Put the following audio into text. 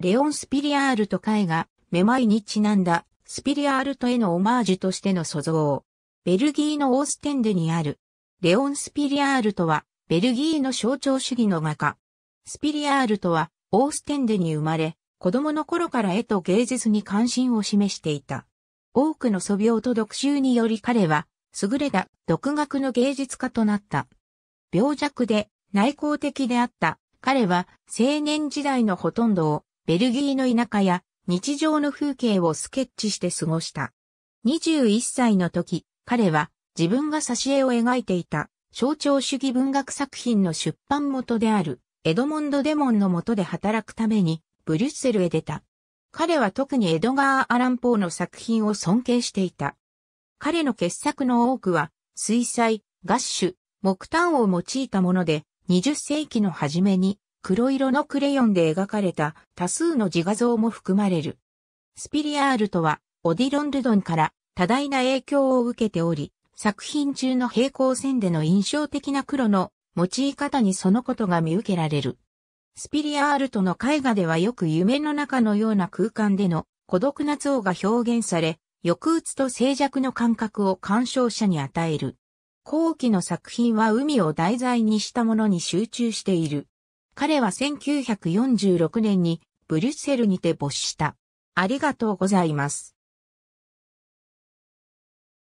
レオン・スピリアールと絵画、めまいにちなんだ、スピリアールとへのオマージュとしての塑像。ベルギーのオーステンデにある、レオン・スピリアールとは、ベルギーの象徴主義の画家。スピリアールとは、オーステンデに生まれ、子供の頃から絵と芸術に関心を示していた。多くの素描と読集により彼は、優れた独学の芸術家となった。病弱で内向的であった彼は青年時代のほとんどをベルギーの田舎や日常の風景をスケッチして過ごした。21歳の時、彼は自分が挿絵を描いていた象徴主義文学作品の出版元であるエドモンド・デモンの下で働くためにブリュッセルへ出た。彼は特にエドガー・アラン・ポーの作品を尊敬していた。彼の傑作の多くは水彩、ガッシュ、木炭を用いたもので20世紀の初めに黒色のクレヨンで描かれた多数の自画像も含まれる。スピリアールとは、オディロン・ルドンから多大な影響を受けており、作品中の平行線での印象的な黒の用い方にそのことが見受けられる。スピリアールトの絵画ではよく夢の中のような空間での孤独な像が表現され、抑うつと静寂の感覚を鑑賞者に与える。後期の作品は海を題材にしたものに集中している。彼は1946年にブリュッセルにて没した。ありがとうございます。